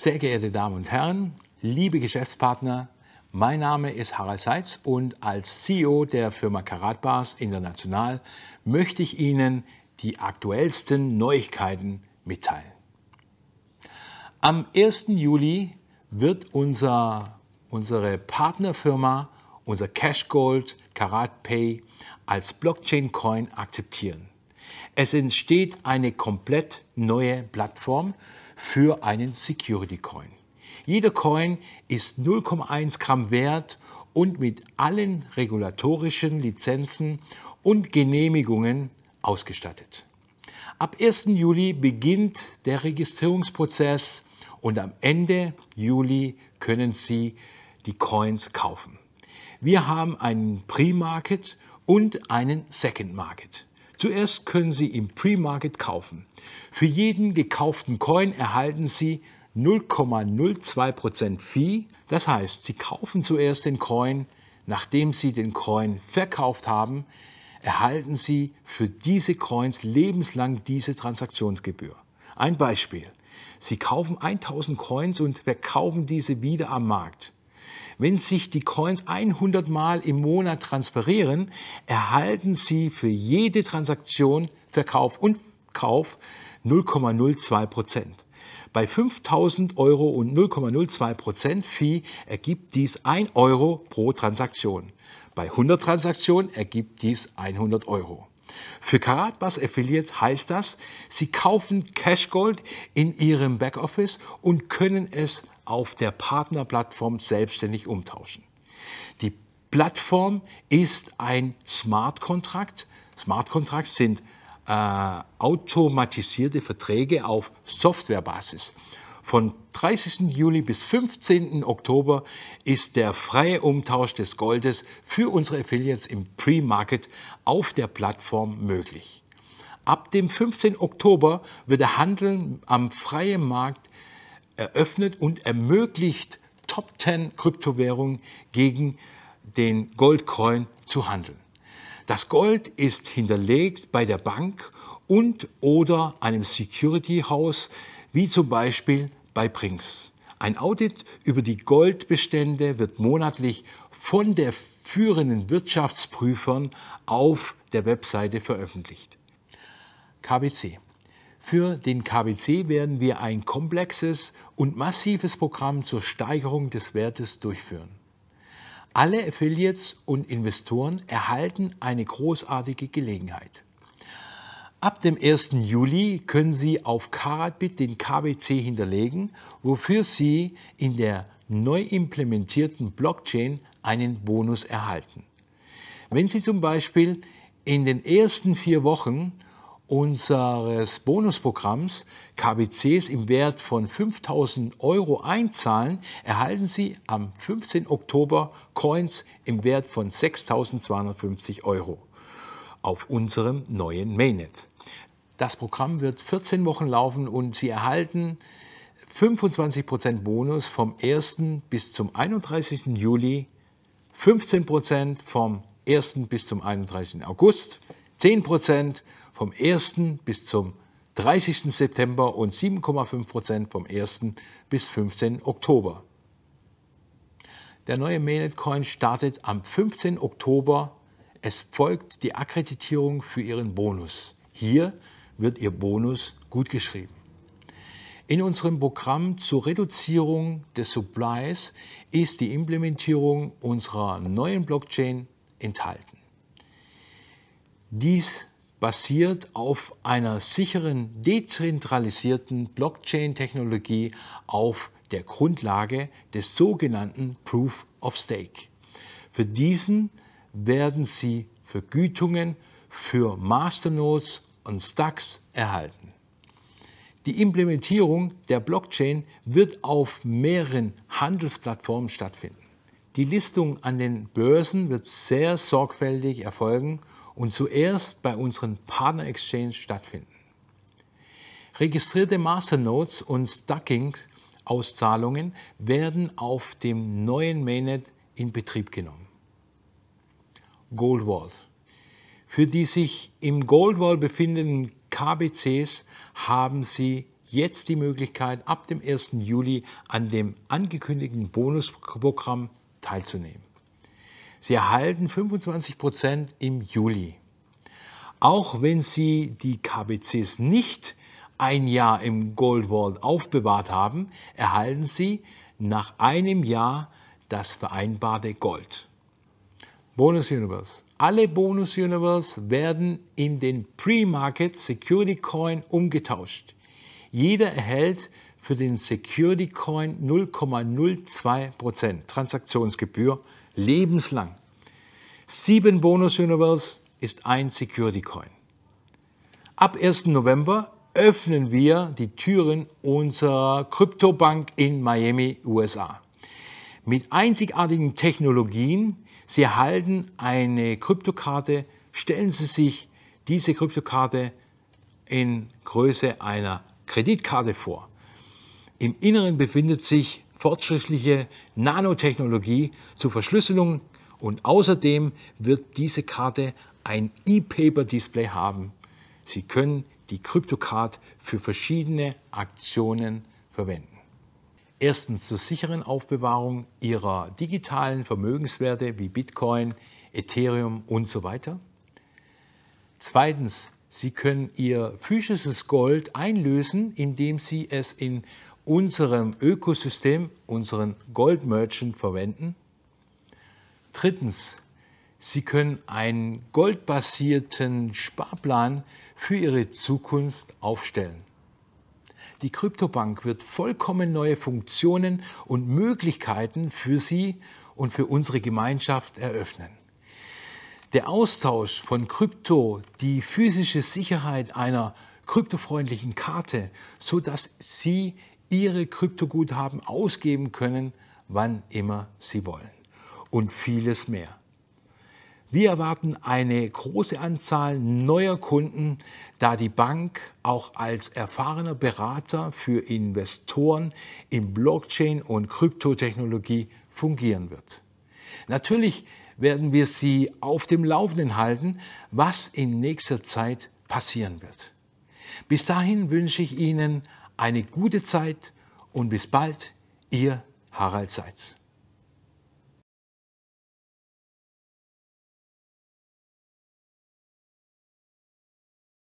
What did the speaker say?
Sehr geehrte Damen und Herren, liebe Geschäftspartner, mein Name ist Harald Seitz und als CEO der Firma Karatbars International möchte ich Ihnen die aktuellsten Neuigkeiten mitteilen. Am 1. Juli wird unser, unsere Partnerfirma, unser Cash Gold Karat Pay als Blockchain Coin akzeptieren. Es entsteht eine komplett neue Plattform für einen Security Coin. Jeder Coin ist 0,1 Gramm wert und mit allen regulatorischen Lizenzen und Genehmigungen ausgestattet. Ab 1. Juli beginnt der Registrierungsprozess und am Ende Juli können Sie die Coins kaufen. Wir haben einen Pre-Market und einen Second Market. Zuerst können Sie im Pre-Market kaufen. Für jeden gekauften Coin erhalten Sie 0,02% Fee. Das heißt, Sie kaufen zuerst den Coin, nachdem Sie den Coin verkauft haben, erhalten Sie für diese Coins lebenslang diese Transaktionsgebühr. Ein Beispiel. Sie kaufen 1000 Coins und verkaufen diese wieder am Markt. Wenn sich die Coins 100 Mal im Monat transferieren, erhalten Sie für jede Transaktion, Verkauf und Kauf 0,02 Prozent. Bei 5000 Euro und 0,02 Prozent Fee ergibt dies 1 Euro pro Transaktion. Bei 100 Transaktionen ergibt dies 100 Euro. Für Karatbas Affiliates heißt das, sie kaufen Cashgold in ihrem Backoffice und können es auf der Partnerplattform selbstständig umtauschen. Die Plattform ist ein Smart Contract. Smart Contracts sind äh, automatisierte Verträge auf Softwarebasis. Von 30. Juli bis 15. Oktober ist der freie Umtausch des Goldes für unsere Affiliates im Pre-Market auf der Plattform möglich. Ab dem 15. Oktober wird der Handel am freien Markt eröffnet und ermöglicht Top 10 Kryptowährungen gegen den Goldcoin zu handeln. Das Gold ist hinterlegt bei der Bank und oder einem security House, wie zum Beispiel bei Brinks. Ein Audit über die Goldbestände wird monatlich von der führenden Wirtschaftsprüfern auf der Webseite veröffentlicht. KBC für den KBC werden wir ein komplexes und massives Programm zur Steigerung des Wertes durchführen. Alle Affiliates und Investoren erhalten eine großartige Gelegenheit. Ab dem 1. Juli können Sie auf Karatbit den KBC hinterlegen, wofür Sie in der neu implementierten Blockchain einen Bonus erhalten. Wenn Sie zum Beispiel in den ersten vier Wochen unseres Bonusprogramms KBCs im Wert von 5000 Euro einzahlen, erhalten Sie am 15. Oktober Coins im Wert von 6250 Euro auf unserem neuen Mainnet. Das Programm wird 14 Wochen laufen und Sie erhalten 25% Bonus vom 1. bis zum 31. Juli, 15% vom 1. bis zum 31. August, 10 vom 1. bis zum 30. September und 7,5 vom 1. bis 15. Oktober. Der neue Mainnet-Coin startet am 15. Oktober. Es folgt die Akkreditierung für Ihren Bonus. Hier wird Ihr Bonus gutgeschrieben. In unserem Programm zur Reduzierung des Supplies ist die Implementierung unserer neuen Blockchain enthalten. Dies basiert auf einer sicheren, dezentralisierten Blockchain-Technologie auf der Grundlage des sogenannten Proof of Stake. Für diesen werden Sie Vergütungen für Masternodes und Stacks erhalten. Die Implementierung der Blockchain wird auf mehreren Handelsplattformen stattfinden. Die Listung an den Börsen wird sehr sorgfältig erfolgen und zuerst bei unseren Partner Exchange stattfinden. Registrierte Masternodes und Stacking-Auszahlungen werden auf dem neuen Mainnet in Betrieb genommen. Goldwall. Für die sich im Goldwall befindenden KBCs haben Sie jetzt die Möglichkeit, ab dem 1. Juli an dem angekündigten Bonusprogramm teilzunehmen. Sie erhalten 25 Prozent im Juli. Auch wenn Sie die KBCs nicht ein Jahr im Gold Vault aufbewahrt haben, erhalten Sie nach einem Jahr das vereinbarte Gold. Bonus Universe. Alle Bonus Universe werden in den Pre-Market Security Coin umgetauscht. Jeder erhält für den Security Coin 0,02% Transaktionsgebühr lebenslang. Sieben Bonus Universe ist ein Security Coin. Ab 1. November öffnen wir die Türen unserer Kryptobank in Miami, USA. Mit einzigartigen Technologien, Sie erhalten eine Kryptokarte, stellen Sie sich diese Kryptokarte in Größe einer Kreditkarte vor. Im Inneren befindet sich fortschrittliche Nanotechnologie zur Verschlüsselung und außerdem wird diese Karte ein E-Paper-Display haben. Sie können die CryptoCard für verschiedene Aktionen verwenden. Erstens zur sicheren Aufbewahrung Ihrer digitalen Vermögenswerte wie Bitcoin, Ethereum und so weiter. Zweitens, Sie können Ihr physisches Gold einlösen, indem Sie es in unserem Ökosystem, unseren Goldmerchant verwenden. Drittens, Sie können einen goldbasierten Sparplan für Ihre Zukunft aufstellen. Die Kryptobank wird vollkommen neue Funktionen und Möglichkeiten für Sie und für unsere Gemeinschaft eröffnen. Der Austausch von Krypto, die physische Sicherheit einer kryptofreundlichen Karte, so dass Sie ihre Kryptoguthaben ausgeben können, wann immer sie wollen. Und vieles mehr. Wir erwarten eine große Anzahl neuer Kunden, da die Bank auch als erfahrener Berater für Investoren in Blockchain und Kryptotechnologie fungieren wird. Natürlich werden wir Sie auf dem Laufenden halten, was in nächster Zeit passieren wird. Bis dahin wünsche ich Ihnen eine gute Zeit und bis bald, ihr Harald Seitz.